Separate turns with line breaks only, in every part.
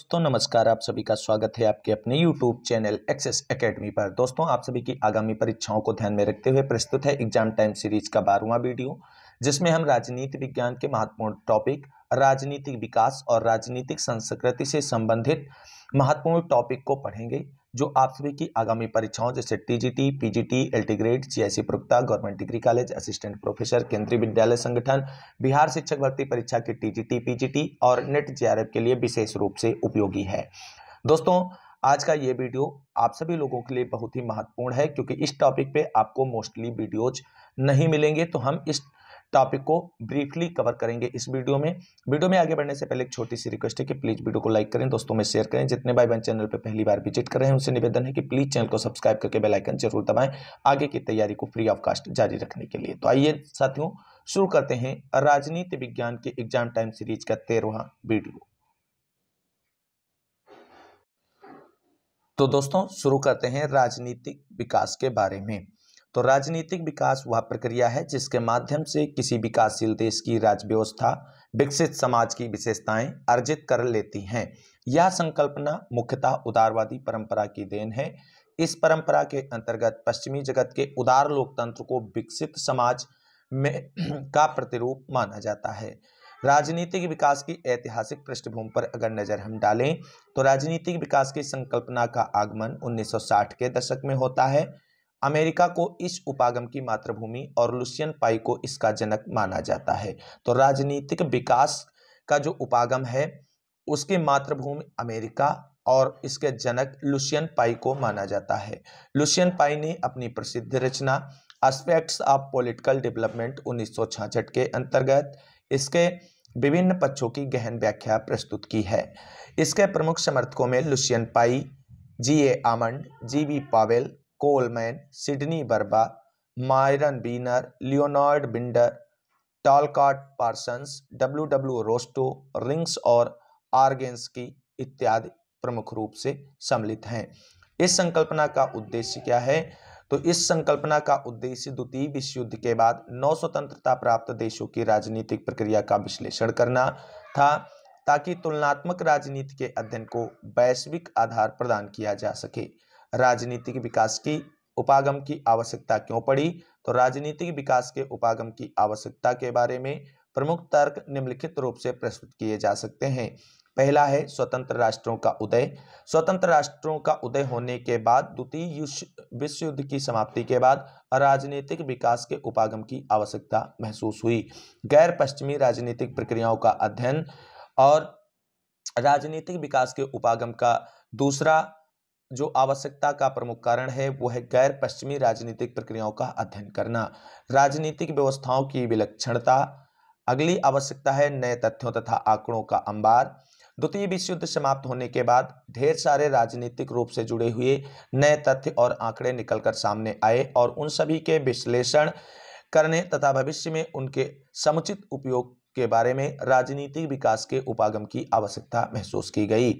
दोस्तों नमस्कार आप सभी का स्वागत है आपके अपने YouTube चैनल एक्सेस एकेडमी पर दोस्तों आप सभी की आगामी परीक्षाओं को ध्यान में रखते हुए प्रस्तुत है एग्जाम टाइम सीरीज का बारहवां वीडियो जिसमें हम राजनीति विज्ञान के महत्वपूर्ण टॉपिक राजनीतिक विकास और राजनीतिक संस्कृति से संबंधित महत्वपूर्ण टॉपिक को पढ़ेंगे जो आप सभी की आगामी परीक्षाओं जैसे TGT, PGT, LT grade, CIC प्रवक्ता government degree college assistant professor केंद्रीय विद्यालय संगठन बिहार शिक्षक भर्ती परीक्षा की टीजीटी, पीजीटी और नेट एफ e के लिए विशेष रूप से उपयोगी है दोस्तों आज का ये वीडियो आप सभी लोगों के लिए बहुत ही महत्वपूर्ण है क्योंकि इस टॉपिक पे आपको मोस्टली वीडियोज नहीं मिलेंगे तो हम इस टॉपिक को ब्रीफली कवर करेंगे इस वीडियो में वीडियो में आगे बढ़ने से पहले एक छोटी सी रिक्वेस्ट है कि प्लीज़ वीडियो को लाइक करें दोस्तों में शेयर करें जितने भाई बहन चैनल पर पहली बार विजिट कर रहे हैं उनसे निवेदन है कि प्लीज़ चैनल को सब्सक्राइब करके बेलाइकन जरूर दबाएं आगे की तैयारी को फ्री ऑफ कास्ट जारी रखने के लिए तो आइए साथियों शुरू करते हैं राजनीति विज्ञान के एग्जाम टाइम सीरीज का तेरवा वीडियो तो दोस्तों शुरू करते हैं राजनीतिक विकास के बारे में तो राजनीतिक विकास वह प्रक्रिया है जिसके माध्यम से किसी विकासशील देश की राजव्यवस्था विकसित समाज की विशेषताएं अर्जित कर लेती हैं यह संकल्पना मुख्यतः उदारवादी परंपरा की देन है इस परंपरा के अंतर्गत पश्चिमी जगत के उदार लोकतंत्र को विकसित समाज में का प्रतिरूप माना जाता है राजनीतिक विकास की ऐतिहासिक पृष्ठभूमि पर अगर नज़र हम डालें तो राजनीतिक विकास की संकल्पना का आगमन 1960 के दशक में होता है अमेरिका को इस उपागम की मातृभूमि और लुसियन पाई को इसका जनक माना जाता है तो राजनीतिक विकास का जो उपागम है उसकी मातृभूमि अमेरिका और इसके जनक लुसियन पाई को माना जाता है लुसियन पाई ने अपनी प्रसिद्ध रचना एस्पेक्ट्स ऑफ पॉलिटिकल डेवलपमेंट उन्नीस के अंतर्गत इसके विभिन्न पक्षों की गहन व्याख्या प्रस्तुत की है इसके प्रमुख समर्थकों में Lucian Pye G A Almond G B Powell Coleman Sidney Verba Myron Weiner Leonard Binder Talcott Parsons W W Rostow Riggs और की इत्यादि प्रमुख रूप से सम्मिलित हैं इस संकल्पना का उद्देश्य क्या है तो इस संकल्पना का उद्देश्य द्वितीय विश्व युद्ध के बाद नौ स्वतंत्रता प्राप्त देशों की राजनीतिक प्रक्रिया का विश्लेषण करना था ताकि तुलनात्मक राजनीति के अध्ययन को वैश्विक आधार प्रदान किया जा सके राजनीतिक विकास की उपागम की आवश्यकता क्यों पड़ी तो राजनीतिक विकास के उपागम की आवश्यकता के बारे में प्रमुख तर्क निम्नलिखित रूप से प्रस्तुत किए जा सकते हैं पहला है स्वतंत्र राष्ट्रों का उदय स्वतंत्र राष्ट्रों का उदय होने के बाद द्वितीय विश्व युद्ध की समाप्ति के बाद राजनीतिक विकास के उपागम की आवश्यकता महसूस हुई गैर पश्चिमी राजनीतिक प्रक्रियाओं का अध्ययन और राजनीतिक विकास के उपागम का दूसरा जो आवश्यकता का प्रमुख कारण है वो है गैर पश्चिमी राजनीतिक प्रक्रियाओं का अध्ययन करना राजनीतिक व्यवस्थाओं की विलक्षणता अगली आवश्यकता है नए तथ्यों तथा आंकड़ों का अंबार द्वितीय विश्व युद्ध समाप्त होने के बाद ढेर सारे राजनीतिक रूप से जुड़े हुए नए तथ्य और आंकड़े निकलकर सामने आए और उन सभी के विश्लेषण करने तथा भविष्य में उनके समुचित उपयोग के बारे में राजनीतिक विकास के उपागम की आवश्यकता महसूस की गई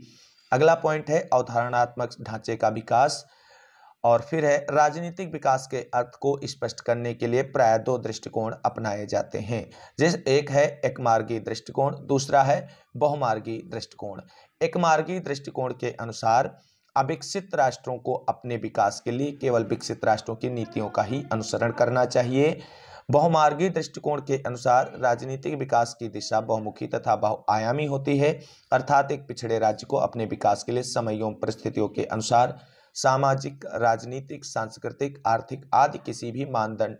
अगला पॉइंट है अवधारणात्मक ढांचे का विकास और फिर है राजनीतिक विकास के अर्थ को स्पष्ट करने के लिए प्राय दो दृष्टिकोण अपनाए जाते हैं जिस एक है एक मार्गी दृष्टिकोण दूसरा है बहुमार्गी दृष्टिकोण एक मार्गी दृष्टिकोण के अनुसार अविकसित राष्ट्रों को अपने विकास के लिए केवल विकसित राष्ट्रों की नीतियों का ही अनुसरण करना चाहिए बहुमार्गीय दृष्टिकोण के अनुसार राजनीतिक विकास की दिशा बहुमुखी तथा बहुआयामी होती है अर्थात एक पिछड़े राज्य को अपने विकास के लिए समय एवं परिस्थितियों के अनुसार सामाजिक राजनीतिक सांस्कृतिक आर्थिक आदि किसी भी मानदंड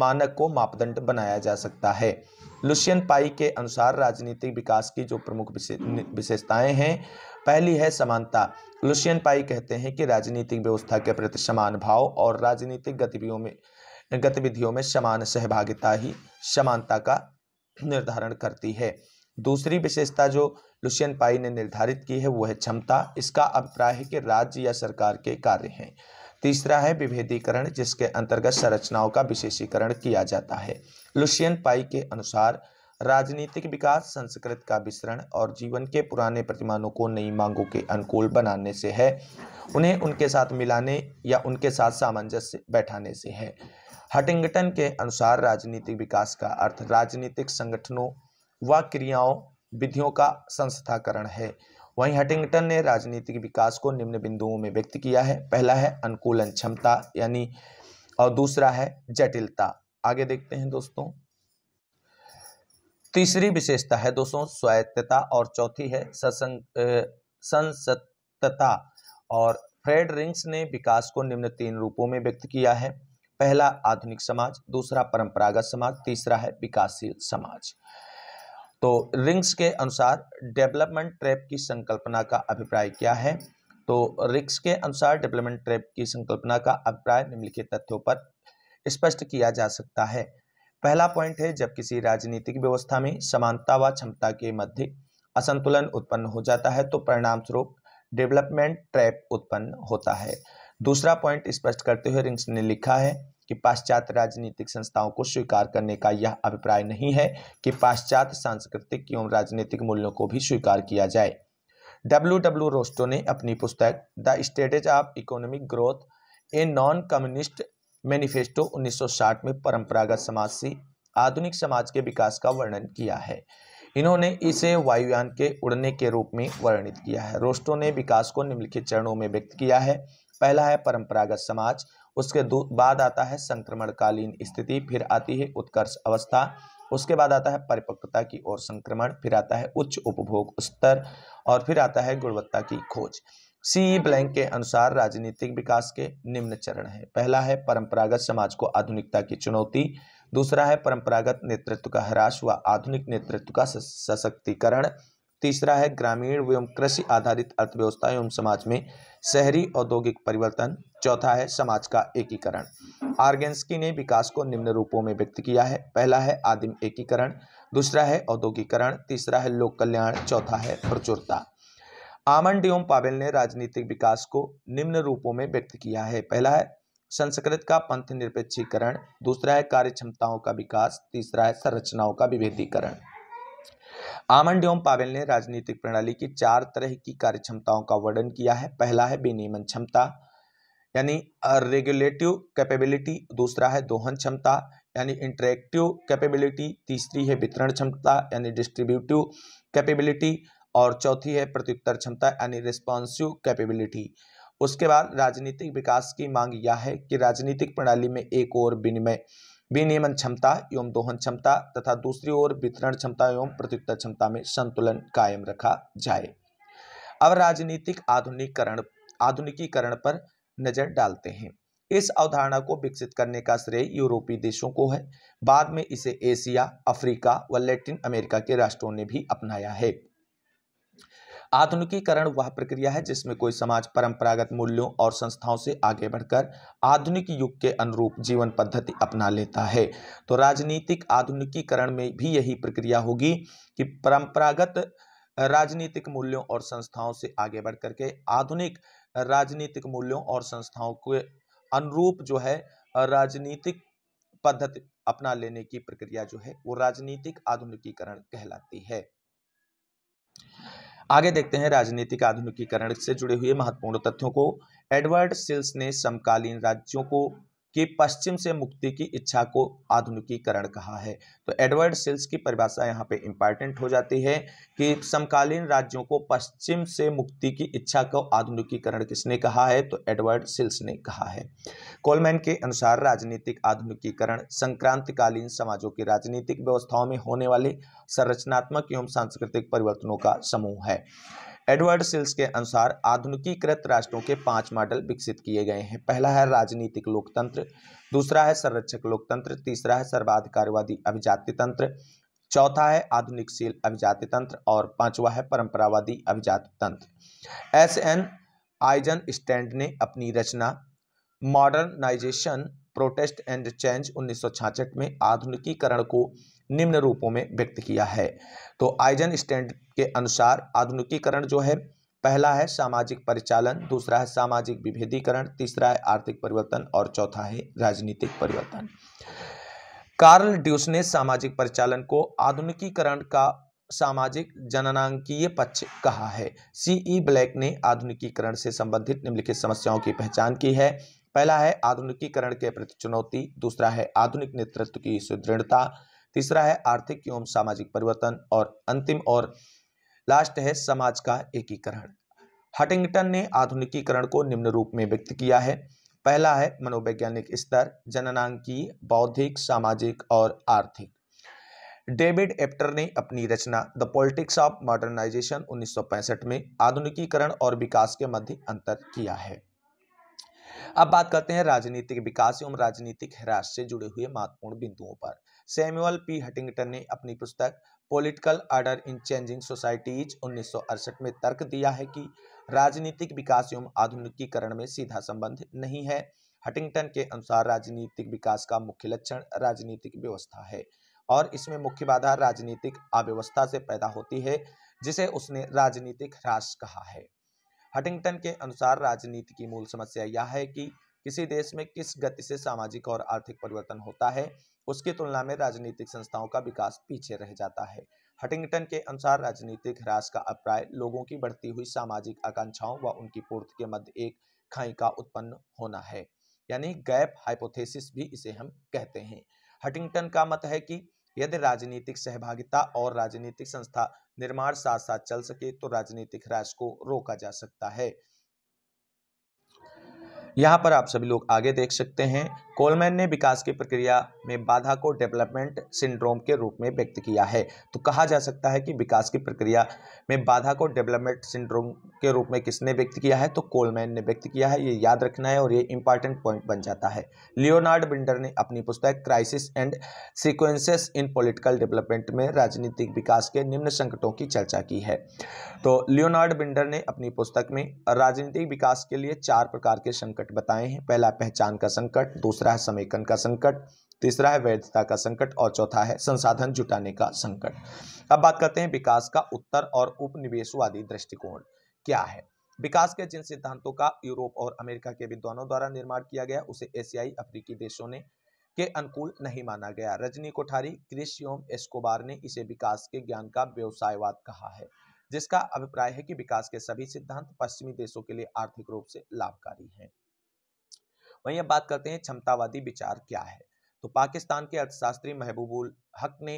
मानक को मापदंड बनाया जा सकता है लुशियन पाई के अनुसार राजनीतिक विकास की जो प्रमुख विशेषताएं हैं पहली है समानता लुशियन पाई कहते हैं कि राजनीतिक व्यवस्था के प्रति समान भाव और राजनीतिक गतिविधियों में गतिविधियों में समान सहभागिता ही समानता का निर्धारण करती है दूसरी विशेषता जो लुसियन पाई ने निर्धारित की है वह है क्षमता इसका अभिप्राय है कि राज्य या सरकार के कार्य हैं तीसरा है विभेदीकरण जिसके अंतर्गत संरचनाओं का विशेषीकरण किया जाता है लुसियन पाई के अनुसार राजनीतिक विकास संस्कृत का विसरण और जीवन के पुराने प्रतिमानों को नई मांगों के अनुकूल बनाने से है उन्हें उनके साथ मिलाने या उनके साथ सामंजस्य बैठाने से है हटिंगटन के अनुसार राजनीतिक विकास का अर्थ राजनीतिक संगठनों व क्रियाओं विधियों का संस्थाकरण है वहीं हटिंगटन ने राजनीतिक विकास को निम्न बिंदुओं में व्यक्त किया है पहला है अनुकूलन क्षमता यानी और दूसरा है जटिलता आगे देखते हैं दोस्तों तीसरी विशेषता है दोस्तों स्वायत्तता और चौथी है संसत्तता और फ्रेड रिंग्स ने विकास को निम्न तीन रूपों में व्यक्त किया है पहला आधुनिक समाज दूसरा परंपरागत समाज तीसरा है विकासशील समाज तो रिंग्स के अनुसार डेवलपमेंट ट्रैप की संकल्पना का अभिप्राय क्या है तो रिक्स के अनुसार डेवलपमेंट ट्रैप की संकल्पना का अभिप्राय निम्नलिखित तथ्यों पर स्पष्ट किया जा सकता है पहला पॉइंट है जब किसी राजनीतिक व्यवस्था में समानता व क्षमता के मध्य असंतुलन उत्पन्न हो जाता है तो परिणामस्वरूप डेवलपमेंट ट्रैप उत्पन्न होता है दूसरा पॉइंट स्पष्ट करते हुए रिंग्स ने लिखा है कि पाश्चात्य राजनीतिक संस्थाओं को स्वीकार करने का यह अभिप्राय नहीं है कि पाश्चात्य सांस्कृतिक एवं राजनीतिक मूल्यों को भी स्वीकार किया जाए डब्ल्यू डब्ल्यू रोस्टो ने अपनी पुस्तक the stages of economic growth a non communist manifesto 1960 में परंपरागत समाज से आधुनिक समाज के विकास का वर्णन किया है इन्होंने इसे वायुयान के उड़ने के रूप में वर्णित किया है रोस्टो ने विकास को निम्नलिखित चरणों में व्यक्त किया है पहला है परंपरागत समाज उसके बाद आता है संक्रमणकालीन स्थिति फिर आती है उत्कर्ष अवस्था उसके बाद आता है परिपक्वता की ओर संक्रमण फिर आता है उच्च उपभोग स्तर और फिर आता है गुणवत्ता की खोज सीई ब्लैंक e. के अनुसार राजनीतिक विकास के निम्न चरण है पहला है परंपरागत समाज को आधुनिकता की चुनौती दूसरा है परंपरागत नेतृत्व का ह्रास व आधुनिक नेतृत्व का सशक्तिकरण तीसरा है ग्रामीण एवं कृषि आधारित अर्थव्यवस्था एवं समाज में शहरी औद्योगिक परिवर्तन चौथा है समाज का एकीकरण आर्गेंस्की ने विकास को निम्न रूपों में व्यक्त किया है पहला है आदिम एकीकरण दूसरा है औद्योगिकरण तीसरा है लोक कल्याण चौथा है प्रचुरता आमंड एवं पावेल ने राजनीतिक विकास को निम्न रूपों में व्यक्त किया है पहला है संस्कृत का पंथ निरपेक्षीकरण दूसरा है कार्य क्षमताओं का विकास तीसरा है संरचनाओं का विभेदीकरण आमंड एवं पावेल ने राजनीतिक प्रणाली की चार तरह की कार्य क्षमताओं का वर्णन किया है पहला है विनियमन क्षमता यानी रेगुलेटिव कैपेबिलिटी दूसरा है दोहन क्षमता यानी इंटरेक्टिव कैपेबिलिटी तीसरी है वितरण क्षमता यानी डिस्ट्रीब्यूटिव कैपेबिलिटी और चौथी है प्रत्युत्तर क्षमता यानी रिस्पॉन्सिव कैपेबिलिटी उसके बाद राजनीतिक विकास की मांग यह है कि राजनीतिक प्रणाली में एक और विनिमय विनियमन क्षमता एवं दोहन क्षमता तथा दूसरी ओर वितरण क्षमता एवं प्रतियोगिता क्षमता में संतुलन कायम रखा जाए अब राजनीतिक आधुनिकीकरण आधुनिकीकरण पर नजर डालते हैं इस अवधारणा को विकसित करने का श्रेय यूरोपीय देशों को है बाद में इसे एशिया अफ्रीका व लैटिन अमेरिका के राष्ट्रों ने भी अपनाया है आधुनिकीकरण वह प्रक्रिया है जिसमें कोई समाज परंपरागत मूल्यों और संस्थाओं से आगे बढ़कर आधुनिक युग के अनुरूप जीवन पद्धति अपना लेता है तो राजनीतिक आधुनिकीकरण में भी यही प्रक्रिया होगी कि परंपरागत राजनीतिक मूल्यों और संस्थाओं से आगे बढ़ करके आधुनिक राजनीतिक मूल्यों और संस्थाओं के अनुरूप जो है राजनीतिक पद्धति अपना लेने की प्रक्रिया जो है वो राजनीतिक आधुनिकीकरण कहलाती है आगे देखते हैं राजनीतिक आधुनिकीकरण से जुड़े हुए महत्वपूर्ण तथ्यों को एडवर्ड सिल्स ने समकालीन राज्यों को कि पश्चिम से मुक्ति की इच्छा को आधुनिकीकरण कहा है तो एडवर्ड सिल्स की परिभाषा यहाँ पे इंपॉर्टेंट हो जाती है कि समकालीन राज्यों को पश्चिम से मुक्ति की इच्छा को आधुनिकीकरण किसने कहा है तो एडवर्ड सिल्स ने कहा है कोलमैन के अनुसार राजनीतिक आधुनिकीकरण संक्रांतिकालीन समाजों की राजनीतिक व्यवस्थाओं में होने वाले संरचनात्मक एवं सांस्कृतिक परिवर्तनों का समूह है एडवर्ड सिल्स के अनुसार आधुनिकीकृत राष्ट्रों के पांच मॉडल विकसित किए गए हैं पहला है राजनीतिक लोकतंत्र दूसरा है संरक्षक लोकतंत्र तीसरा है सर्वाधिकारवादी अभिजाति तंत्र चौथा है आधुनिकशील अभिजाति तंत्र और पांचवा है परंपरावादी अभिजाति तंत्र एस एन आइजन स्टैंड ने अपनी रचना मॉडर्नाइजेशन प्रोटेस्ट एंड चेंज उन्नीस में आधुनिकीकरण को निम्न रूपों में व्यक्त किया है तो आइजन स्टैंड के अनुसार आधुनिकीकरण जो है पहला है सामाजिक परिचालन दूसरा है सामाजिक विभेदीकरण तीसरा है आर्थिक परिवर्तन और चौथा है राजनीतिक परिवर्तन कार्ल ड्यूस ने सामाजिक परिचालन को आधुनिकीकरण का सामाजिक जननांकीय पक्ष कहा है सीई ब्लैक ने आधुनिकीकरण से संबंधित निम्नलिखित समस्याओं की पहचान की है पहला है आधुनिकीकरण के प्रति चुनौती दूसरा है आधुनिक नेतृत्व की सुदृढ़ता तीसरा है आर्थिक एवं सामाजिक परिवर्तन और अंतिम और लास्ट है समाज का एकीकरण हटिंगटन ने आधुनिकीकरण को निम्न रूप में व्यक्त किया है पहला है मनोवैज्ञानिक स्तर जननांकी बौद्धिक सामाजिक और आर्थिक डेविड एप्टर ने अपनी रचना द पॉलिटिक्स ऑफ मॉडर्नाइजेशन 1965 में आधुनिकीकरण और विकास के मध्य अंतर किया है अब बात करते हैं राजनीतिक विकास एवं राजनीतिक ह्रास से जुड़े हुए महत्वपूर्ण बिंदुओं पर सैमुअल पी हटिंगटन ने अपनी पुस्तक political order in changing societies उन्नीस में तर्क दिया है कि राजनीतिक विकास एवं आधुनिकीकरण में सीधा संबंध नहीं है हटिंगटन के अनुसार राजनीतिक विकास का मुख्य लक्षण राजनीतिक व्यवस्था है और इसमें मुख्य बाधा राजनीतिक अव्यवस्था से पैदा होती है जिसे उसने राजनीतिक राष्ट्र कहा है हटिंगटन के अनुसार राजनीति की मूल समस्या यह है कि किसी देश में किस गति से सामाजिक और आर्थिक परिवर्तन होता है उसकी तुलना में राजनीतिक संस्थाओं का विकास पीछे रह जाता है हटिंगटन के अनुसार राजनीतिक ह्रास का अभिप्राय लोगों की बढ़ती हुई सामाजिक आकांक्षाओं व उनकी पूर्ति के मध्य एक खाई का उत्पन्न होना है यानी गैप हाइपोथेसिस भी इसे हम कहते हैं हटिंगटन का मत है कि यदि राजनीतिक सहभागिता और राजनीतिक संस्था निर्माण साथ साथ चल सके तो राजनीतिक ह्रास को रोका जा सकता है यहाँ पर आप सभी लोग आगे देख सकते हैं कोलमैन ने विकास की प्रक्रिया में बाधा को डेवलपमेंट सिंड्रोम के रूप में व्यक्त किया है तो कहा जा सकता है कि विकास की प्रक्रिया में बाधा को डेवलपमेंट सिंड्रोम के रूप में किसने व्यक्त किया है तो कोलमैन ने व्यक्त किया है ये याद रखना है और ये इंपॉर्टेंट पॉइंट बन जाता है लियोनार्ड बिंडर ने अपनी पुस्तक crisis and sequences in political development में राजनीतिक विकास के निम्न संकटों की चर्चा की है तो लियोनार्ड बिंडर ने अपनी पुस्तक में राजनीतिक विकास के लिए चार प्रकार के संकट बताए हैं पहला पहचान का संकट दूसरा दूसरा है समेकन का संकट तीसरा है वैधता का संकट और चौथा है संसाधन जुटाने का संकट अब बात करते हैं विकास का उत्तर और उपनिवेशवादी दृष्टिकोण क्या है विकास के जिन सिद्धांतों का यूरोप और अमेरिका के विद्वानों द्वारा निर्माण किया गया उसे एशियाई अफ्रीकी देशों ने के अनुकूल नहीं माना गया रजनी कोठारी क्रिशियोम एस्कोबार ने इसे विकास के ज्ञान का व्यवसायवाद कहा है जिसका अभिप्राय है कि विकास के सभी सिद्धांत पश्चिमी देशों के लिए आर्थिक रूप से लाभकारी हैं वहीं अब बात करते हैं क्षमतावादी विचार क्या है तो पाकिस्तान के अर्थशास्त्री महबूबुल हक ने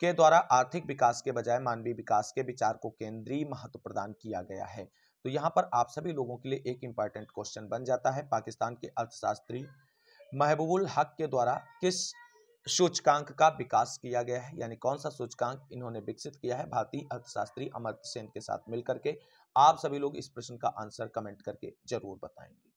के द्वारा आर्थिक विकास के बजाय मानवीय विकास के विचार को केंद्रीय महत्व प्रदान किया गया है तो यहाँ पर आप सभी लोगों के लिए एक इंपॉर्टेंट क्वेश्चन बन जाता है पाकिस्तान के अर्थशास्त्री महबूबुल हक के द्वारा किस सूचकांक का विकास किया गया है यानी कौन सा सूचकांक इन्होंने विकसित किया है भारतीय अर्थशास्त्री अमर सेन के साथ मिलकर के आप सभी लोग इस प्रश्न का आंसर कमेंट करके जरूर बताएंगे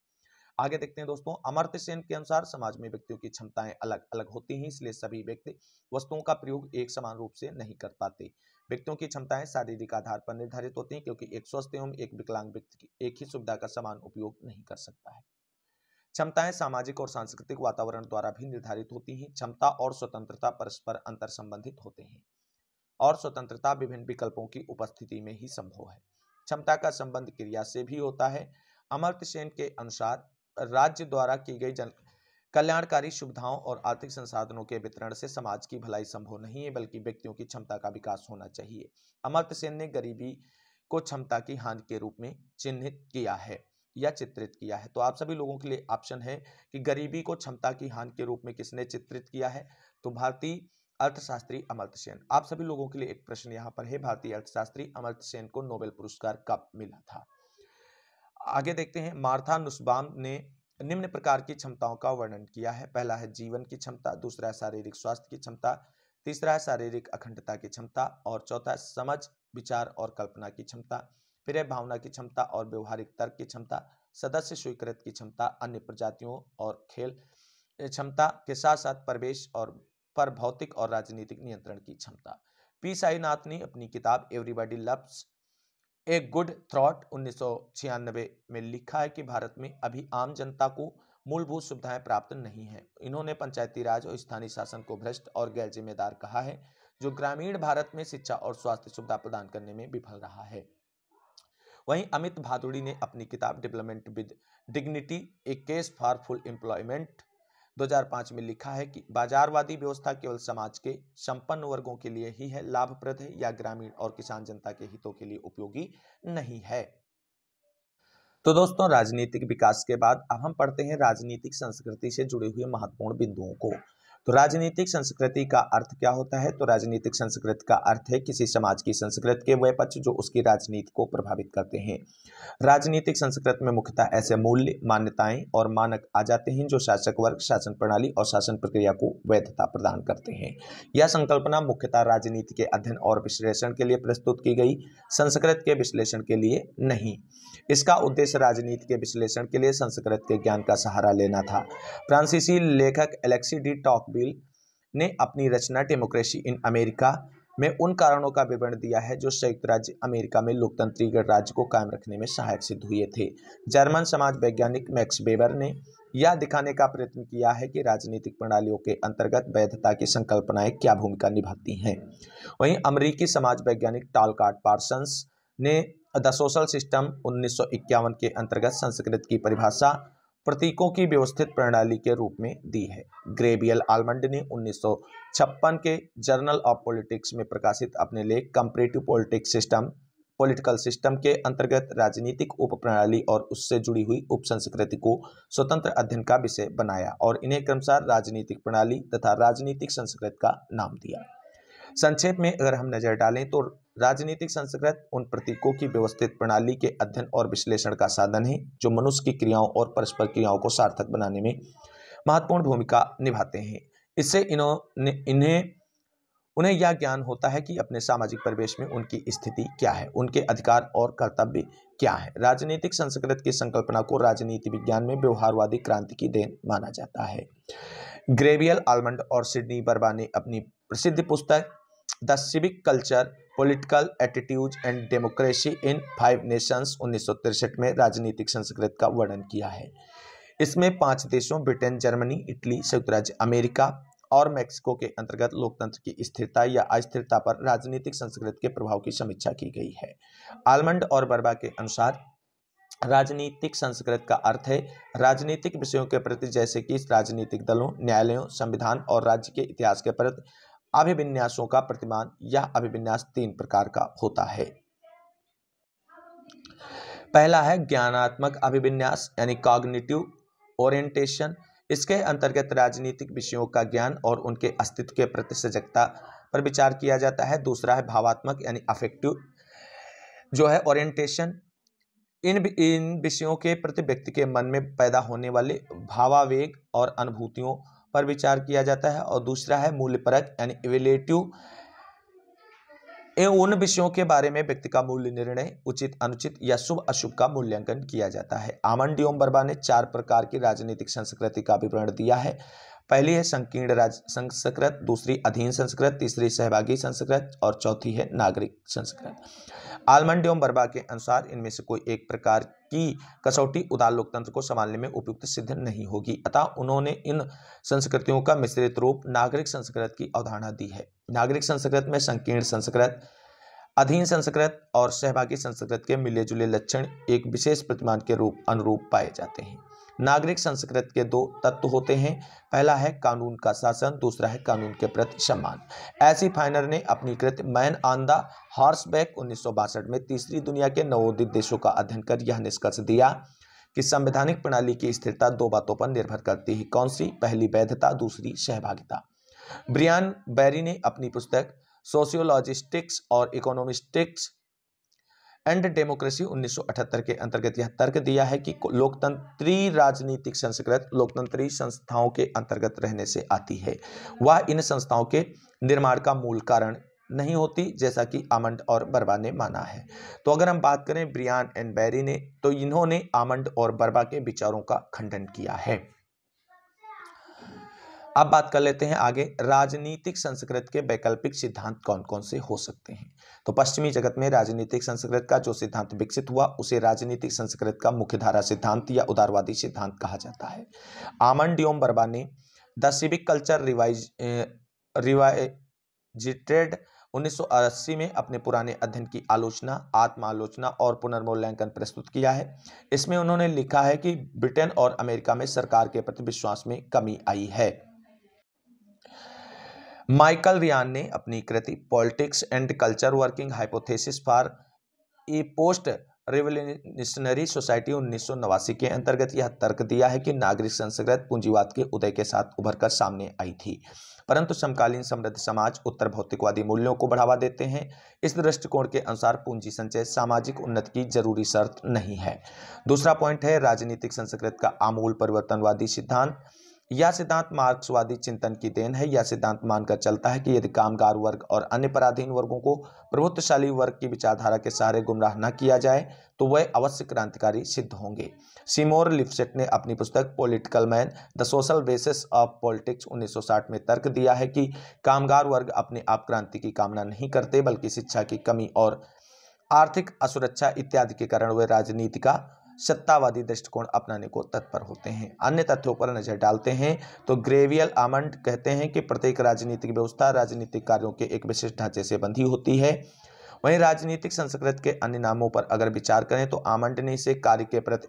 आगे देखते हैं दोस्तों अमर्त्य सेन के अनुसार समाज में व्यक्तियों की क्षमताएं अलग अलग होती हैं इसलिए सभी व्यक्ति वस्तुओं का प्रयोग एक समान रूप से नहीं कर पाते व्यक्तियों की क्षमताएं शारीरिक आधार पर निर्धारित होती हैं क्योंकि एक स्वस्थ एवं एक विकलांग व्यक्ति की एक ही सुविधा का समान उपयोग नहीं कर सकता है क्षमताएं सामाजिक और सांस्कृतिक वातावरण द्वारा भी निर्धारित होती हैं क्षमता और स्वतंत्रता परस्पर अंतर संबंधित होते हैं और स्वतंत्रता विभिन्न विकल्पों की उपस्थिति में ही संभव है क्षमता का संबंध क्रिया से भी होता है अमर्त्य सेन के अनुसार राज्य द्वारा की गई जन कल्याणकारी सुविधाओं और आर्थिक संसाधनों के वितरण से समाज की भलाई संभव नहीं है बल्कि व्यक्तियों की क्षमता का विकास होना चाहिए अमर्त सेन ने गरीबी को क्षमता की हानि के रूप में चिन्हित किया है या चित्रित किया है तो आप सभी लोगों के लिए ऑप्शन है कि गरीबी को क्षमता की हानि के रूप में किसने चित्रित किया है तो भारतीय अर्थशास्त्री अमर्त सेन आप सभी लोगों के लिए एक प्रश्न यहाँ पर है भारतीय अर्थशास्त्री अमर्त सेन को नोबेल पुरस्कार कब मिला था आगे देखते हैं मार्था नुस्बाम ने निम्न प्रकार की क्षमताओं का वर्णन किया है पहला है जीवन की क्षमता दूसरा है शारीरिक स्वास्थ्य की क्षमता तीसरा है शारीरिक अखंडता की क्षमता और चौथा है समझ विचार और कल्पना की क्षमता फिर है भावना की क्षमता और व्यवहारिक तर्क की क्षमता सदस्य स्वीकृत की क्षमता अन्य प्रजातियों और खेल क्षमता के साथ साथ प्रवेश और पर भौतिक और राजनीतिक नियंत्रण की क्षमता पी साईनाथ ने अपनी किताब everybody loves a good drought उन्नीस में लिखा है कि भारत में अभी आम जनता को मूलभूत सुविधाएं प्राप्त नहीं है इन्होंने पंचायती राज और स्थानीय शासन को भ्रष्ट और गैर जिम्मेदार कहा है जो ग्रामीण भारत में शिक्षा और स्वास्थ्य सुविधा प्रदान करने में विफल रहा है वहीं अमित भादुड़ी ने अपनी किताब development with dignity a case for full employment 2005 में लिखा है कि बाजारवादी व्यवस्था केवल समाज के संपन्न वर्गों के लिए ही है लाभप्रद है या ग्रामीण और किसान जनता के हितों के लिए उपयोगी नहीं है तो दोस्तों राजनीतिक विकास के बाद अब हम पढ़ते हैं राजनीतिक संस्कृति से जुड़े हुए महत्वपूर्ण बिंदुओं को तो राजनीतिक संस्कृति का अर्थ क्या होता है तो राजनीतिक संस्कृति का अर्थ है किसी समाज की संस्कृति के वह पक्ष जो उसकी राजनीति को प्रभावित करते हैं राजनीतिक संस्कृति में मुख्यतः ऐसे मूल्य मान्यताएं और मानक आ जाते हैं जो शासक वर्ग शासन प्रणाली और शासन प्रक्रिया को वैधता प्रदान करते हैं यह संकल्पना मुख्यतः राजनीति के अध्ययन और विश्लेषण के लिए प्रस्तुत की गई संस्कृत के विश्लेषण के लिए नहीं इसका उद्देश्य राजनीति के विश्लेषण के लिए संस्कृत के ज्ञान का सहारा लेना था फ्रांसीसी लेखक एलेक्सी डी टॉक बिल ने अपनी रचना डेमोक्रेसी इन अमेरिका में उन कारणों का विवरण दिया है जो संयुक्त राज्य अमेरिका में लोकतंत्री गणराज्य को कायम रखने में सहायक सिद्ध हुए थे जर्मन समाज वैज्ञानिक मैक्स बेबर ने यह दिखाने का प्रयत्न किया है कि राजनीतिक प्रणालियों के अंतर्गत वैधता की संकल्पनाएं क्या भूमिका निभाती हैं वहीं अमरीकी समाज वैज्ञानिक टालकाट पार्सन्स ने द सोशल सिस्टम उन्नीस के अंतर्गत संस्कृत की परिभाषा प्रतीकों की व्यवस्थित प्रणाली के रूप में दी है ग्रेबियल आलमंड ने 1956 के जर्नल ऑफ पॉलिटिक्स में प्रकाशित अपने लेख comparative politics system political system के अंतर्गत राजनीतिक उपप्रणाली और उससे जुड़ी हुई उपसंस्कृति को स्वतंत्र अध्ययन का विषय बनाया और इन्हें क्रमशः राजनीतिक प्रणाली तथा राजनीतिक संस्कृति का नाम दिया संक्षेप में अगर हम नजर डालें तो राजनीतिक संस्कृत उन प्रतीकों की व्यवस्थित प्रणाली के अध्ययन और विश्लेषण का साधन है जो मनुष्य की क्रियाओं और परस्पर क्रियाओं को सार्थक बनाने में महत्वपूर्ण भूमिका निभाते हैं इससे इन्होंने इन्हें उन्हें यह ज्ञान होता है कि अपने सामाजिक परिवेश में उनकी स्थिति क्या है उनके अधिकार और कर्तव्य क्या है राजनीतिक संस्कृत की संकल्पना को राजनीति विज्ञान में व्यवहारवादी क्रांति की देन माना जाता है ग्रेवियल आलमंड और सिडनी बर्बा ने अपनी प्रसिद्ध पुस्तक the civic culture political attitude and democracy in five nations उन्नीस में राजनीतिक संस्कृत का वर्णन किया है इसमें पांच देशों ब्रिटेन जर्मनी इटली संयुक्त राज्य अमेरिका और मेक्सिको के अंतर्गत लोकतंत्र की स्थिरता या अस्थिरता पर राजनीतिक संस्कृत के प्रभाव की समीक्षा की गई है आलमंड और बर्बा के अनुसार राजनीतिक संस्कृत का अर्थ है राजनीतिक विषयों के प्रति जैसे कि राजनीतिक दलों न्यायालयों संविधान और राज्य के इतिहास के प्रति अभिविन्यासों का प्रतिमान यह अभिविन्यास तीन प्रकार का होता है पहला है ज्ञानात्मक अभिविन्यास यानी कॉग्निटिव ओरिएंटेशन इसके अंतर्गत राजनीतिक विषयों का ज्ञान और उनके अस्तित्व के प्रति सजगता पर विचार किया जाता है दूसरा है भावात्मक यानी अफेक्टिव जो है ओरिएंटेशन इन इन विषयों के प्रति व्यक्ति के मन में पैदा होने वाले भावावेग और अनुभूतियों पर विचार किया जाता है और दूसरा है मूल्यपरक यानी इवेलेटिव उन विषयों के बारे में व्यक्ति का मूल्य निर्णय उचित अनुचित या शुभ अशुभ का मूल्यांकन किया जाता है आमन डीओम बर्बा ने चार प्रकार की राजनीतिक संस्कृति का विवरण दिया है पहली है संकीर्ण राज संस्कृत दूसरी अधीन संस्कृत तीसरी सहभागी संस्कृत और चौथी है नागरिक संस्कृत आलमंड एवं बर्बा के अनुसार इनमें से कोई एक प्रकार की कसौटी उदार लोकतंत्र को संभालने में उपयुक्त सिद्ध नहीं होगी अतः उन्होंने इन संस्कृतियों का मिश्रित रूप नागरिक संस्कृत की अवधारणा दी है नागरिक संस्कृत में संकीर्ण संस्कृत अधीन संस्कृत और सहभागी संस्कृत के मिले जुले लक्षण एक विशेष प्रतिमान के रूप अनुरूप पाए जाते हैं नागरिक संस्कृत के दो तत्व होते हैं पहला है कानून का शासन दूसरा है कानून के प्रति सम्मान ऐसी फाइनर ने अपनी कृत मैन ऑन द हॉर्सबैक उन्नीस में तीसरी दुनिया के नवोदित देशों का अध्ययन कर यह निष्कर्ष दिया कि संवैधानिक प्रणाली की स्थिरता दो बातों पर निर्भर करती है कौन सी पहली वैधता दूसरी सहभागिता ब्रियान बैरी ने अपनी पुस्तक सोशियोलॉजिस्टिक्स और इकोनॉमिस्टिक्स एंड डेमोक्रेसी 1978 के अंतर्गत यह तर्क दिया है कि लोकतंत्री राजनीतिक संस्कृत लोकतंत्री संस्थाओं के अंतर्गत रहने से आती है वह इन संस्थाओं के निर्माण का मूल कारण नहीं होती जैसा कि आमंड और बर्बा ने माना है तो अगर हम बात करें ब्रियान एंड बैरी ने तो इन्होंने आमंड और बर्बा के विचारों का खंडन किया है अब बात कर लेते हैं आगे राजनीतिक संस्कृत के वैकल्पिक सिद्धांत कौन कौन से हो सकते हैं तो पश्चिमी जगत में राजनीतिक संस्कृत का जो सिद्धांत विकसित हुआ उसे राजनीतिक संस्कृत का मुख्यधारा सिद्धांत या उदारवादी सिद्धांत कहा जाता है आमन डिओम बर्बा ने the civic culture revise revisited उन्नीस में अपने पुराने अध्ययन की आलोचना आत्मालोचना और पुनर्मूल्यांकन प्रस्तुत किया है इसमें उन्होंने लिखा है कि ब्रिटेन और अमेरिका में सरकार के प्रति विश्वास में कमी आई है माइकल रियान ने अपनी कृति politics and culture working hypothesis for a post revolutionary society उन्नीस के अंतर्गत यह तर्क दिया है कि नागरिक संस्कृत पूंजीवाद के उदय के साथ उभर कर सामने आई थी परंतु समकालीन समृद्ध समाज उत्तर भौतिकवादी मूल्यों को बढ़ावा देते हैं इस दृष्टिकोण के अनुसार पूंजी संचय सामाजिक उन्नति की जरूरी शर्त नहीं है दूसरा पॉइंट है राजनीतिक संस्कृत का आमूल परिवर्तनवादी सिद्धांत यह सिद्धांत मार्क्सवादी चिंतन की देन है यह सिद्धांत मानकर चलता है कि यदि कामगार वर्ग और अन्य पराधीन वर्गों को प्रभुत्वशाली वर्ग की विचारधारा के सहारे गुमराह न किया जाए तो वह अवश्य क्रांतिकारी सिद्ध होंगे सिमोर लिप्सेट ने अपनी पुस्तक political man the social basis of politics 1960 में तर्क दिया है कि कामगार वर्ग अपने आप क्रांति की कामना नहीं करते बल्कि शिक्षा की कमी और आर्थिक असुरक्षा इत्यादि के कारण वे राजनीति का सत्तावादी दृष्टिकोण अपनाने को तत्पर होते हैं अन्य तथ्यों पर नजर डालते हैं तो ग्रेवियल आमंड कहते हैं कि प्रत्येक राजनीतिक व्यवस्था राजनीतिक कार्यों के एक विशिष्ट ढांचे से बंधी होती है वहीं राजनीतिक संस्कृत के अन्य नामों पर अगर विचार करें तो आमंड ने इसे कार्य के प्रति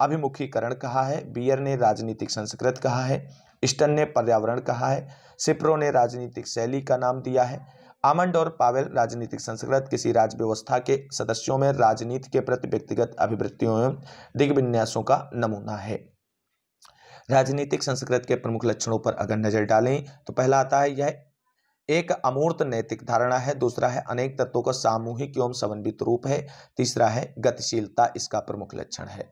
अभिमुखीकरण कहा है बियर ने राजनीतिक संस्कृत कहा है स्टन ने पर्यावरण कहा है सिप्रो ने राजनीतिक शैली का नाम दिया है आमंड और पावेल राजनीतिक संस्कृत किसी राज व्यवस्था के सदस्यों में राजनीति के प्रति व्यक्तिगत अभिवृत्तियों एवं दिग्विन्यासों का नमूना है राजनीतिक संस्कृत के प्रमुख लक्षणों पर अगर नजर डालें तो पहला आता है यह एक अमूर्त नैतिक धारणा है दूसरा है अनेक तत्वों का सामूहिक एवं समन्वित रूप है तीसरा है गतिशीलता इसका प्रमुख लक्षण है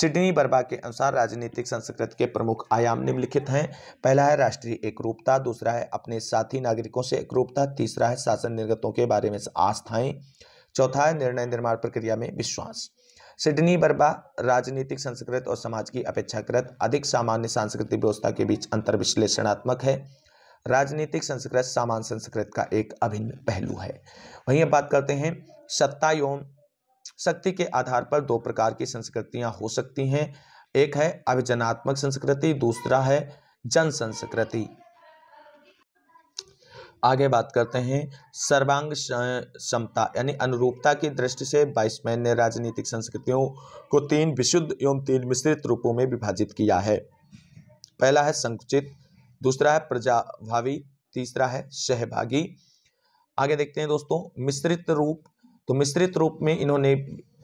सिडनी बर्बा के अनुसार राजनीतिक संस्कृति के प्रमुख आयाम निम्नलिखित हैं पहला है राष्ट्रीय एकरूपता दूसरा है अपने साथी नागरिकों से एकरूपता तीसरा है शासन निर्गतों के बारे में आस्थाएं चौथा है निर्णय निर्माण प्रक्रिया में विश्वास सिडनी बर्बा राजनीतिक संस्कृत और समाज की अपेक्षाकृत अधिक सामान्य सांस्कृतिक व्यवस्था के बीच अंतर विश्लेषणात्मक है राजनीतिक संस्कृत सामान्य संस्कृत का एक अभिन्न पहलू है वहीं अब बात करते हैं सत्ता एवं शक्ति के आधार पर दो प्रकार की संस्कृतियां हो सकती हैं एक है अभिजनात्मक संस्कृति दूसरा है जन संस्कृति आगे बात करते हैं सर्वांग क्षमता यानी अनुरूपता की दृष्टि से बाइसमैन ने राजनीतिक संस्कृतियों को तीन विशुद्ध एवं तीन मिश्रित रूपों में विभाजित किया है पहला है संकुचित दूसरा है प्रजाभावी तीसरा है सहभागी आगे देखते हैं दोस्तों मिश्रित रूप तो मिश्रित रूप में इन्होंने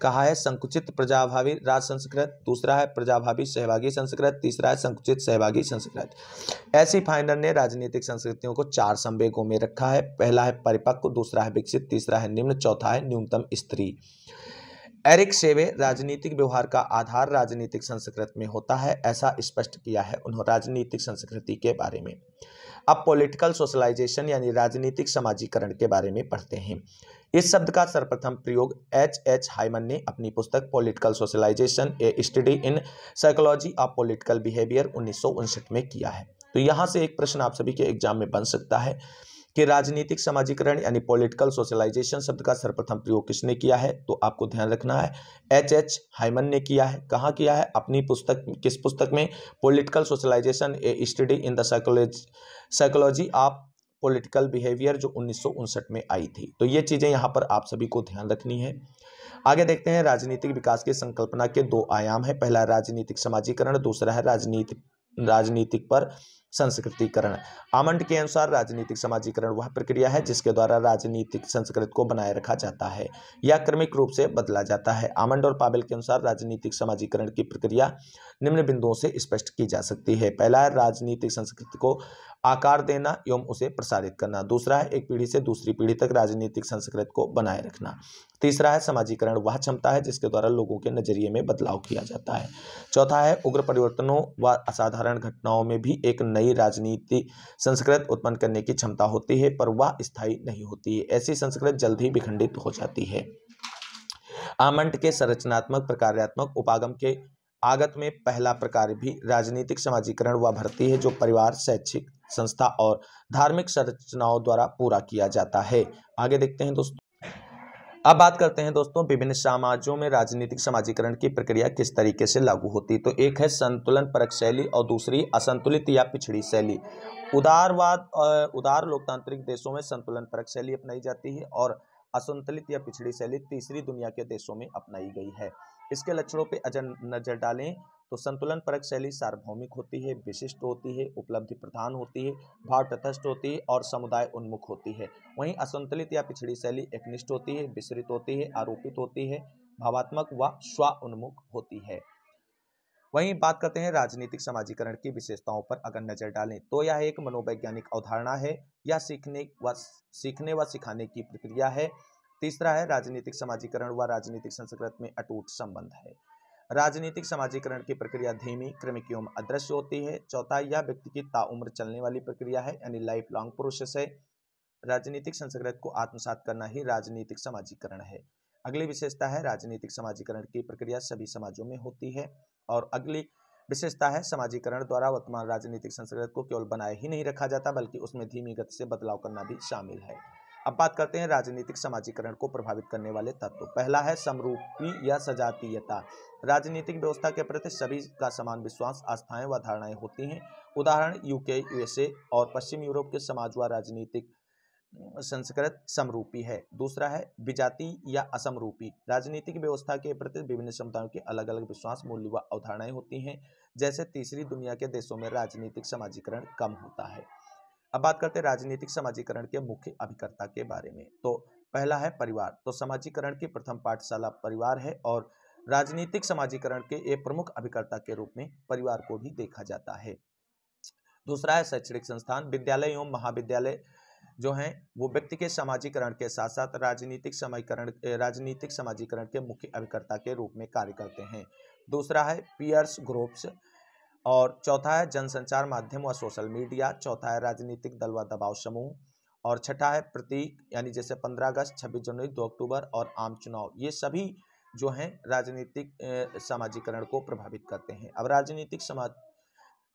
कहा है संकुचित प्रजाभावी राज संस्कृत दूसरा है प्रजाभावी सहभागी संस्कृत तीसरा है संकुचित सहभागी संस्कृत ऐसी फाइनर ने राजनीतिक संस्कृतियों को चार संवेगों में रखा है पहला है परिपक्व दूसरा है विकसित तीसरा है निम्न चौथा है न्यूनतम स्त्री एरिक सेवे राजनीतिक व्यवहार का आधार राजनीतिक संस्कृत में होता है ऐसा स्पष्ट किया है उन्होंने राजनीतिक संस्कृति के बारे में अब पॉलिटिकल सोशलाइजेशन यानी राजनीतिक समाजीकरण के बारे में पढ़ते हैं इस शब्द का सर्वप्रथम प्रयोग एच एच हाइमन ने अपनी पुस्तक political socialization a study in psychology of political behaviour उन्नीस में किया है तो यहाँ से एक प्रश्न आप सभी के एग्जाम में बन सकता है कि राजनीतिक समाजीकरण यानी पॉलिटिकल सोशलाइजेशन शब्द का सर्वप्रथम प्रयोग किसने किया है तो आपको ध्यान रखना है एच एच हाइमन ने किया है कहाँ किया है अपनी पुस्तक किस पुस्तक में political socialization a study in the psychology psychology of political behaviour जो उन्नीस में आई थी तो ये चीज़ें यहाँ पर आप सभी को ध्यान रखनी है आगे देखते हैं राजनीतिक विकास की संकल्पना के दो आयाम है पहला राजनीतिक समाजीकरण दूसरा है राजनीतिक राजनीतिक पर संस्कृतिकरण आमंड के अनुसार राजनीतिक समाजीकरण वह प्रक्रिया है जिसके द्वारा राजनीतिक संस्कृति को बनाए रखा जाता है या क्रमिक रूप से बदला जाता है आमंड और पाबेल के अनुसार राजनीतिक समाजीकरण की प्रक्रिया निम्न बिंदुओं से स्पष्ट की जा सकती है पहला राजनीतिक संस्कृति को आकार देना एवं उसे प्रसारित करना दूसरा है एक पीढ़ी से दूसरी पीढ़ी तक राजनीतिक संस्कृत को बनाए रखना तीसरा है समाजीकरण वह क्षमता है जिसके द्वारा लोगों के नजरिए में बदलाव किया जाता है चौथा है उग्र परिवर्तनों व असाधारण घटनाओं में भी एक नई राजनीति संस्कृत उत्पन्न करने की क्षमता होती है पर वह स्थायी नहीं होती है ऐसी संस्कृत जल्द ही विखंडित हो जाती है आमंट के संरचनात्मक प्रकार्यात्मक उपागम के आगत में पहला प्रकार भी राजनीतिक समाजीकरण व भर्ती है जो परिवार शैक्षिक संस्था और धार्मिक संरचनाओं द्वारा पूरा किया जाता है आगे देखते हैं दोस्तों अब बात करते हैं दोस्तों विभिन्न समाजों में राजनीतिक समाजीकरण की प्रक्रिया किस तरीके से लागू होती है तो एक है संतुलन परक शैली और दूसरी असंतुलित या पिछड़ी शैली उदारवाद उदार लोकतांत्रिक देशों में संतुलन परक शैली अपनाई जाती है और असंतुलित या पिछड़ी शैली तीसरी दुनिया के देशों में अपनाई गई है इसके लक्षणों पर नजर डालें तो संतुलन परक शैली सार्वभौमिक होती है विशिष्ट होती है उपलब्धि प्रधान होती है भाव तथस्थ होती है और समुदाय उन्मुख होती है वहीं असंतुलित या पिछड़ी शैली एकनिष्ठ होती है विसरित होती है आरोपित होती है भावात्मक व स्व उन्मुख होती है वहीं बात करते हैं राजनीतिक समाजीकरण की विशेषताओं पर अगर नजर डालें तो यह एक मनोवैज्ञानिक अवधारणा है यह सीखने व सीखने व सिखाने की प्रक्रिया है तीसरा है राजनीतिक समाजीकरण व राजनीतिक संस्कृत में अटूट संबंध है राजनीतिक समाजीकरण की प्रक्रिया धीमी क्रमिक एवं अदृश्य होती है चौथा यह व्यक्ति की ताउम्र चलने वाली प्रक्रिया है यानी लाइफ लॉन्ग प्रोसेस है राजनीतिक संस्कृत को आत्मसात करना ही राजनीतिक समाजीकरण है अगली विशेषता है राजनीतिक समाजीकरण की प्रक्रिया सभी समाजों में होती है और अगली विशेषता है समाजीकरण द्वारा वर्तमान राजनीतिक संस्कृत को केवल बनाए ही नहीं रखा जाता बल्कि उसमें धीमी गति से बदलाव करना भी शामिल है अब बात करते हैं राजनीतिक समाजीकरण को प्रभावित करने वाले तत्व पहला है समरूपी या सजातीयता राजनीतिक व्यवस्था के प्रति सभी का समान विश्वास आस्थाएं व धारणाएं होती हैं उदाहरण यूके यूएसए और पश्चिम यूरोप के समाज व राजनीतिक संस्कृत समरूपी है दूसरा है विजाति या असमरूपी राजनीतिक व्यवस्था के प्रति विभिन्न समुदायों के अलग अलग विश्वास मूल्य व अवधारणाएं होती हैं जैसे तीसरी दुनिया के देशों में राजनीतिक समाजीकरण कम होता है अब बात करते हैं राजनीतिक समाजीकरण के मुख्य अभिकर्ता के बारे में तो पहला है परिवार तो समाजीकरण की प्रथम पाठशाला परिवार है और राजनीतिक समाजीकरण के एक प्रमुख अभिकर्ता के रूप में परिवार को भी देखा जाता है दूसरा है शैक्षणिक संस्थान विद्यालय एवं महाविद्यालय जो है वो व्यक्ति के समाजीकरण के साथ साथ राजनीतिक समाजीकरण राजनीतिक समाजीकरण के मुख्य अभिकर्ता के रूप में कार्य करते हैं दूसरा है पियर्स ग्रुप्स और चौथा है जनसंचार माध्यम व सोशल मीडिया चौथा है राजनीतिक दल व दबाव समूह और छठा है प्रतीक यानी जैसे पंद्रह अगस्त छब्बीस जनवरी दो अक्टूबर और आम चुनाव ये सभी जो हैं राजनीतिक समाजीकरण को प्रभावित करते हैं अब राजनीतिक समाज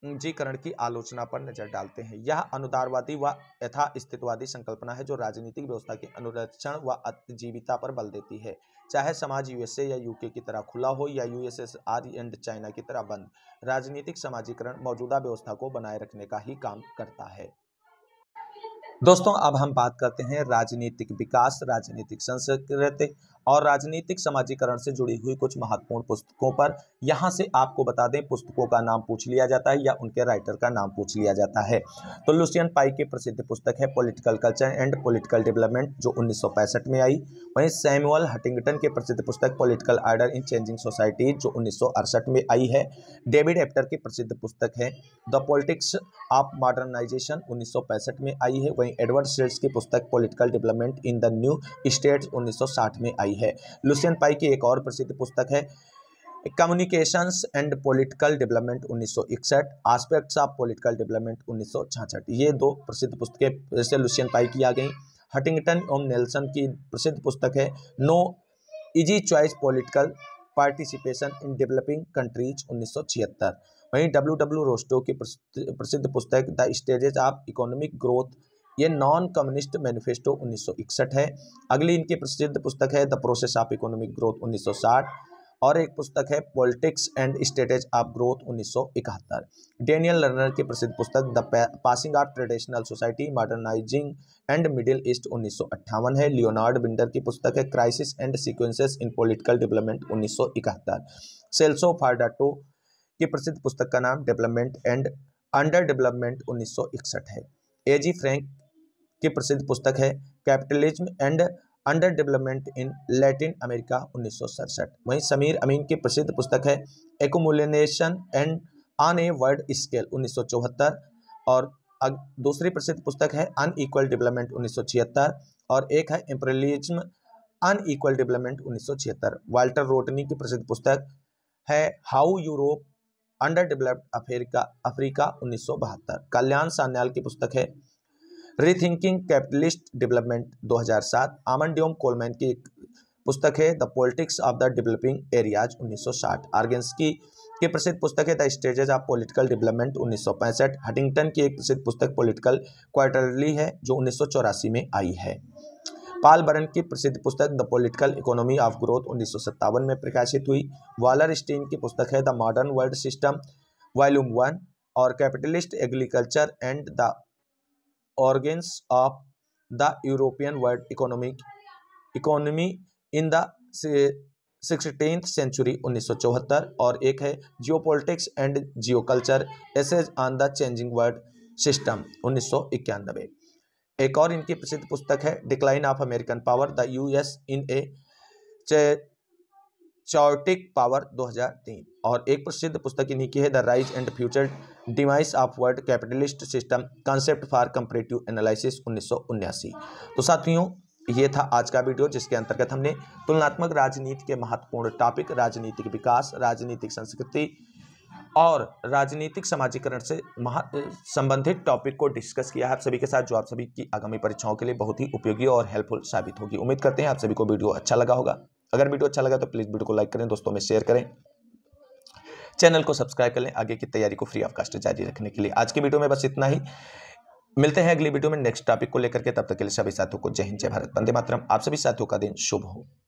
पूंजीकरण की आलोचना पर नजर डालते हैं यह अनुदारवादी व यथा स्थितवादी संकल्पना है जो राजनीतिक व्यवस्था के अनुरक्षण व अतिजीविता पर बल देती है चाहे समाज यूएसए या यूके की तरह खुला हो या यूएसएसआर एंड चाइना की तरह बंद राजनीतिक समाजीकरण मौजूदा व्यवस्था को बनाए रखने का ही काम करता है दोस्तों अब हम बात करते हैं राजनीतिक विकास राजनीतिक संस्कृति और राजनीतिक समाजीकरण से जुड़ी हुई कुछ महत्वपूर्ण पुस्तकों पर यहाँ से आपको बता दें पुस्तकों का नाम पूछ लिया जाता है या उनके राइटर का नाम पूछ लिया जाता है तो लुसियन पाई की प्रसिद्ध पुस्तक है political culture and political development जो उन्नीस में आई वहीं सैमुअल हटिंगटन की प्रसिद्ध पुस्तक political order in changing society जो उन्नीस में आई है डेविड एप्टर की प्रसिद्ध पुस्तक है द पॉलिटिक्स ऑफ मॉडर्नाइजेशन उन्नीस में आई है वहीं एडवर्ड सेल्स की पुस्तक political development in the new states उन्नीस में आई पाई है लुसियन पाई की एक और प्रसिद्ध पुस्तक है communications and political development 1961 aspects of political development 1966 ये दो प्रसिद्ध पुस्तकें जैसे लुसियन पाई की आ गई हटिंगटन ओम नेल्सन की प्रसिद्ध पुस्तक है no easy choice political participation in developing countries उन्नीस वहीं डब्ल्यू डब्ल्यू रोस्टो की प्रसिद्ध पुस्तक the stages of economic growth ये नॉन कम्युनिस्ट मैनिफेस्टो 1961 है अगली इनकी प्रसिद्ध पुस्तक है the process of economic growth 1960 और एक पुस्तक है politics and stages of growth 1971 Daniel Lerner की प्रसिद्ध पुस्तक the passing of traditional society modernizing and Middle East उन्नीस है लियोनार्ड बिंडर की पुस्तक है crisis and sequences in political development उन्नीस सेल्सो फार्डाटो की प्रसिद्ध पुस्तक का नाम डेवलपमेंट एंड अंडर डेवलपमेंट उन्नीस है ए जी फ्रैंक की प्रसिद्ध पुस्तक है capitalism and underdevelopment in Latin America उन्नीस वहीं समीर अमीन की प्रसिद्ध पुस्तक है accumulation and on a world scale उन्नीस और दूसरी प्रसिद्ध पुस्तक है अनईक्वल डेवलपमेंट उन्नीस और एक है एम्परलिज्म अनईक्वल डेवलपमेंट उन्नीस वाल्टर रोटनी की प्रसिद्ध पुस्तक है how Europe underdeveloped Africa Africa उन्नीस कल्याण सान्याल की पुस्तक है रीथिंकिंग कैपिटलिस्ट डेवलपमेंट 2007 हजार सात कोलमैन की एक पुस्तक है the politics of the developing areas 1960 Organski की के प्रसिद्ध पुस्तक है the stages of political development 1965 सौ पैंसठ हटिंगटन की एक प्रसिद्ध पुस्तक पॉलिटिकल क्वार्टरली है जो उन्नीस में आई है पाल बरन की प्रसिद्ध पुस्तक the political economy of growth उन्नीस में प्रकाशित हुई वालर स्टीन की पुस्तक है the modern world system volume one और capitalist agriculture and the organs of the European world economic economy in the sixteenth century उन्नीस और एक है geopolitics and geoculture essays on the changing world system उन्नीस एक और इनकी प्रसिद्ध पुस्तक है decline of American power the US in A चौटिक power 2003 और एक प्रसिद्ध पुस्तक इन्हीं की है the rise and future demise of world capitalist system concept for comparative analysis उन्नीस तो साथियों ये था आज का वीडियो जिसके अंतर्गत हमने तुलनात्मक राजनीति के महत्वपूर्ण टॉपिक राजनीतिक विकास राजनीतिक संस्कृति और राजनीतिक समाजीकरण से महा संबंधित टॉपिक को डिस्कस किया है आप सभी के साथ जो आप सभी की आगामी परीक्षाओं के लिए बहुत ही उपयोगी और हेल्पफुल साबित होगी उम्मीद करते हैं आप सभी को वीडियो अच्छा लगा होगा अगर वीडियो अच्छा लगा तो प्लीज़ वीडियो को लाइक करें दोस्तों में शेयर करें चैनल को सब्सक्राइब कर लें आगे की तैयारी को फ्री ऑफ कास्ट जारी रखने के लिए आज की वीडियो में बस इतना ही मिलते हैं अगली वीडियो में नेक्स्ट टॉपिक को लेकर के तब तक के लिए सभी साथियों को जय हिंद जय भारत बंदे मातरम आप सभी साथियों का दिन शुभ हो